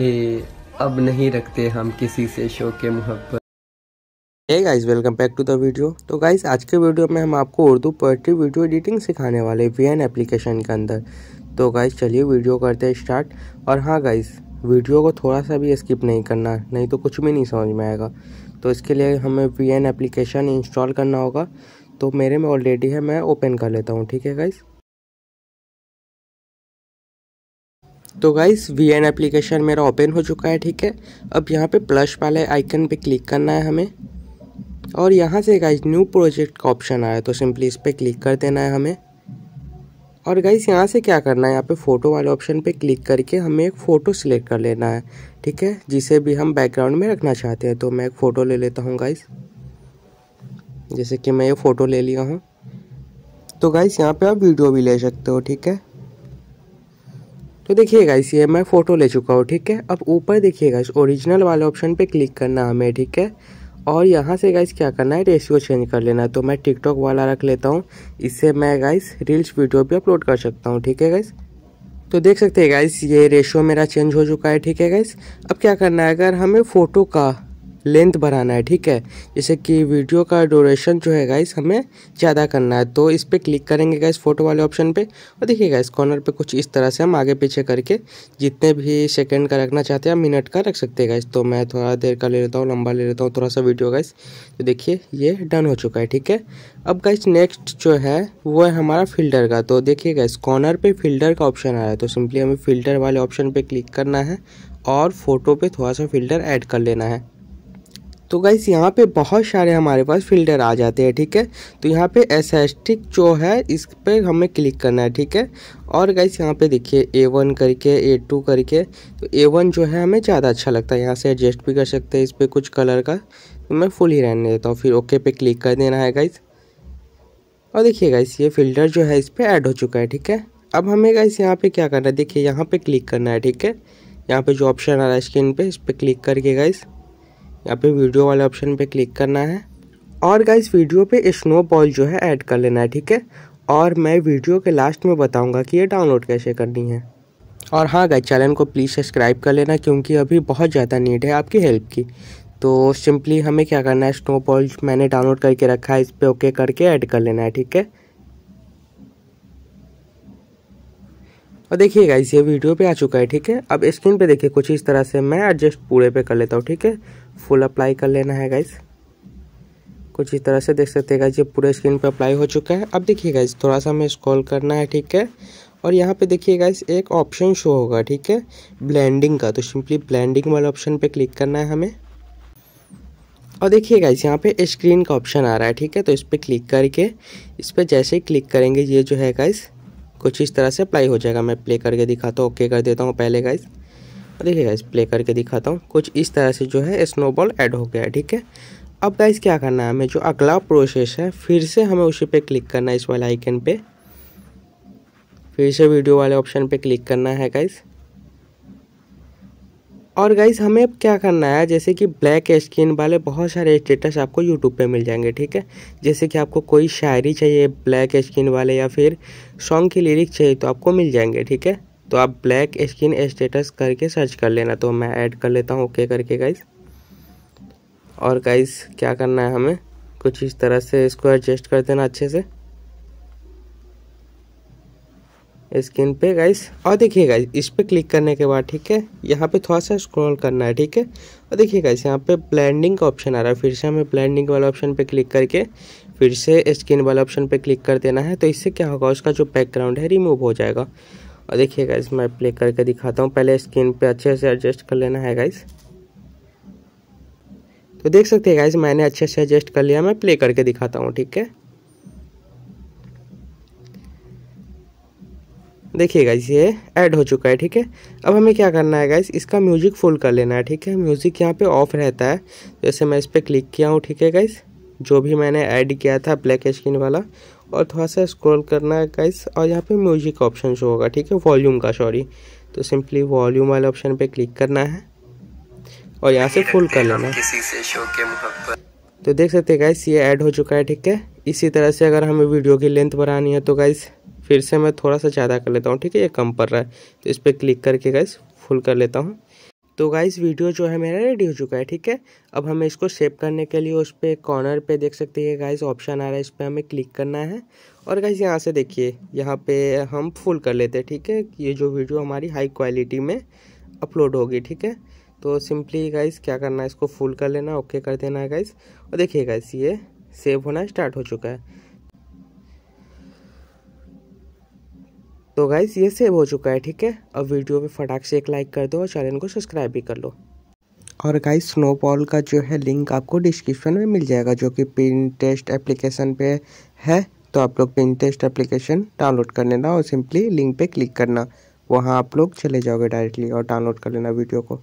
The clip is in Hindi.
कि अब नहीं रखते हम किसी से शो के मुहब्बत hey guys welcome back to the video तो गाइस आज के वीडियो में हम आपको उर्दू पोएट्री वीडियो एडिटिंग सिखाने वाले वी एन एप्लीकेशन के अंदर तो गाइस चलिए वीडियो करते हैं स्टार्ट और हाँ गाइस वीडियो को थोड़ा सा भी स्किप नहीं करना नहीं तो कुछ भी नहीं समझ में आएगा तो इसके लिए हमें वी एन एप्लीकेशन इंस्टॉल करना होगा तो मेरे में ऑलरेडी है मैं ओपन कर लेता हूँ ठीक है गाइज़ तो गाइस वी एन एप्लीकेशन मेरा ओपन हो चुका है ठीक है अब यहाँ पे प्लस वाले आइकन पे क्लिक करना है हमें और यहाँ से गाइस न्यू प्रोजेक्ट का ऑप्शन आया तो सिंपली इस पर क्लिक कर देना है हमें और गाइस यहाँ से क्या करना है यहाँ पे फ़ोटो वाले ऑप्शन पे क्लिक करके हमें एक फ़ोटो सिलेक्ट कर लेना है ठीक है जिसे भी हम बैकग्राउंड में रखना चाहते हैं तो मैं एक फ़ोटो ले लेता हूँ गाइस जैसे कि मैं ये फ़ोटो ले लिया हूँ तो गाइस यहाँ पे आप वीडियो भी ले सकते हो ठीक है तो देखिए इस ये मैं फ़ोटो ले चुका हूँ ठीक है अब ऊपर देखिए इस ओरिजिनल वाले ऑप्शन पे क्लिक करना हमें ठीक है और यहाँ से गाइस क्या करना है रेशियो चेंज कर लेना है तो मैं टिकटॉक वाला रख लेता हूँ इससे मैं गाइस रील्स वीडियो भी अपलोड कर सकता हूँ ठीक है गाइस तो देख सकते हैं गाइस ये रेशियो मेरा चेंज हो चुका है ठीक है गाइस अब क्या करना है अगर हमें फ़ोटो का लेंथ बढ़ाना है ठीक है जैसे कि वीडियो का ड्यूरेशन जो है गाइस हमें ज़्यादा करना है तो इस पर क्लिक करेंगे गाइस फोटो वाले ऑप्शन पे और देखिएगा इस कॉर्नर पे कुछ इस तरह से हम आगे पीछे करके जितने भी सेकंड का रखना चाहते हैं मिनट का रख सकते हैं गाइस तो मैं थोड़ा देर का ले लेता हूँ लंबा ले लेता हूँ थोड़ा सा वीडियो गाइस तो देखिए ये डन हो चुका है ठीक है अब गाइस नेक्स्ट जो है वो है हमारा फिल्टर का तो देखिए गाइस कॉर्नर पर फिल्टर का ऑप्शन आ रहा है तो सिंपली हमें फिल्टर वाले ऑप्शन पर क्लिक करना है और फ़ोटो पे थोड़ा सा फिल्टर ऐड कर लेना है तो गाइस यहाँ पे बहुत सारे हमारे पास फिल्टर आ जाते हैं ठीक है तो यहाँ पे एसएसटिक जो है इस पर हमें क्लिक करना है ठीक है और गाइस यहाँ पे देखिए ए वन करके ए टू करके तो ए वन जो है हमें ज़्यादा अच्छा लगता है यहाँ से एडजस्ट भी कर सकते हैं इस पर कुछ कलर का तो मैं फुल ही रहने देता हूँ फिर ओके पे क्लिक कर देना है गाइस और देखिए गाइस ये फिल्टर जो है इस पर ऐड हो चुका है ठीक है अब हमें गाइस यहाँ पर क्या करना है देखिए यहाँ पर क्लिक करना है ठीक है यहाँ पर जो ऑप्शन आ रहा है स्क्रीन पर इस पर क्लिक करके गाइस यहाँ पे वीडियो वाले ऑप्शन पे क्लिक करना है और गाइस वीडियो पे बॉल जो है ऐड कर लेना है ठीक है और मैं वीडियो के लास्ट में बताऊंगा कि ये डाउनलोड कैसे करनी है और हाँ गाइस चैनल को प्लीज़ सब्सक्राइब कर लेना क्योंकि अभी बहुत ज़्यादा नीड है आपकी हेल्प की तो सिंपली हमें क्या करना है स्नो बॉल मैंने डाउनलोड करके रखा है इस पर ओके करके ऐड कर लेना है ठीक है और देखिए गाइस ये वीडियो पे आ चुका है ठीक है अब स्क्रीन पे देखिए कुछ इस तरह से मैं एडजस्ट पूरे पे कर लेता हूँ ठीक है फुल अप्लाई कर लेना है गाइस कुछ इस तरह से देख सकते हैं गाइस ये पूरे स्क्रीन पे अप्लाई हो चुका है अब देखिए गाइस थोड़ा सा हमें स्क्रॉल करना है ठीक है और यहाँ पे देखिए गाइस एक ऑप्शन शो होगा ठीक है ब्लेंडिंग का तो सिंपली ब्लेंडिंग वाले ऑप्शन पर क्लिक करना है हमें और देखिए गाइस यहाँ पे स्क्रीन का ऑप्शन आ रहा है ठीक है तो इस पर क्लिक करके इस पर जैसे ही क्लिक करेंगे ये जो है गाइस कुछ इस तरह से अप्लाई हो जाएगा मैं प्ले करके दिखाता हूँ ओके कर देता हूँ पहले गाइज देखिए गाइज प्ले करके दिखाता हूँ कुछ इस तरह से जो है स्नोबॉल ऐड हो गया है ठीक है अब गाइज क्या करना है हमें जो अगला प्रोसेस है फिर से हमें उसी पर क्लिक करना है इस वाले आइकन पे फिर से वीडियो वाले ऑप्शन पर क्लिक करना है गाइज़ और गाइज हमें अब क्या करना है जैसे कि ब्लैक स्किन वाले बहुत सारे स्टेटस आपको यूट्यूब पे मिल जाएंगे ठीक है जैसे कि आपको कोई शायरी चाहिए ब्लैक स्किन वाले या फिर सॉन्ग की लिरिक चाहिए तो आपको मिल जाएंगे ठीक है तो आप ब्लैक स्किन स्टेटस करके सर्च कर लेना तो मैं ऐड कर लेता हूँ ओके करके गाइज और गाइज क्या करना है हमें कुछ इस तरह से इसको एडजस्ट कर देना अच्छे से स्क्रीन पे गाइस और देखिए गाइस इस पर क्लिक करने के बाद ठीक है यहाँ पे थोड़ा सा स्क्रॉल करना है ठीक है और देखिए गाइस यहाँ पे ब्लैंडिंग का ऑप्शन आ रहा है फिर से हमें ब्लैंडिंग वाला ऑप्शन पे क्लिक करके फिर से स्क्रीन वाला ऑप्शन पे क्लिक कर देना है तो इससे क्या होगा उसका जो बैकग्राउंड है रिमूव हो जाएगा और देखिए गाइस मैं प्ले करके दिखाता हूँ पहले स्क्रीन पर अच्छे से एडजस्ट कर लेना है गाइस तो देख सकते हैं गाइस मैंने अच्छे से एडजस्ट कर लिया मैं प्ले करके दिखाता हूँ ठीक है देखिए गाइज ये ऐड हो चुका है ठीक है अब हमें क्या करना है गाइस इसका म्यूजिक फुल कर लेना है ठीक है म्यूजिक यहाँ पे ऑफ रहता है जैसे मैं इस पर क्लिक किया हूँ ठीक है गाइस जो भी मैंने ऐड किया था ब्लैक स्किन वाला और थोड़ा सा स्क्रॉल करना है गाइस और यहाँ पे म्यूजिक ऑप्शन शो होगा ठीक है वॉल्यूम का सॉरी तो सिंपली वॉल्यूम वाले ऑप्शन पर क्लिक करना है और यहाँ से फुल कर लेना है तो देख सकते गाइस ये ऐड हो चुका है ठीक है इसी तरह से अगर हमें वीडियो की लेंथ बढ़ानी है तो गाइस फिर से मैं थोड़ा सा ज़्यादा कर लेता हूँ ठीक है ये कम पड़ रहा है तो इस पर क्लिक करके गाइस फुल कर लेता हूँ तो गाइस वीडियो जो है मेरा रेडी हो चुका है ठीक है अब हमें इसको सेव करने के लिए उस पर कॉर्नर पे देख सकते हैं गाइस ऑप्शन आ रहा है इस पर हमें क्लिक करना है और गाइस यहाँ से देखिए यहाँ पे हम फुल कर लेते हैं ठीक है ये जो वीडियो हमारी हाई क्वालिटी में अपलोड होगी ठीक है तो सिंपली गाइस क्या करना है इसको फुल कर लेना ओके कर देना है गाइस और देखिए गाइस ये सेव होना स्टार्ट हो चुका है तो गाइज़ ये सेव हो चुका है ठीक है अब वीडियो पे फटाक से एक लाइक कर दो और चैनल को सब्सक्राइब भी कर लो और गाइज स्नोपॉल का जो है लिंक आपको डिस्क्रिप्शन में मिल जाएगा जो कि पिन टेस्ट एप्लीकेशन पे है तो आप लोग पिन टेस्ट एप्लीकेशन डाउनलोड कर लेना और सिंपली लिंक पे क्लिक करना वहाँ आप लोग चले जाओगे डायरेक्टली और डाउनलोड कर लेना वीडियो को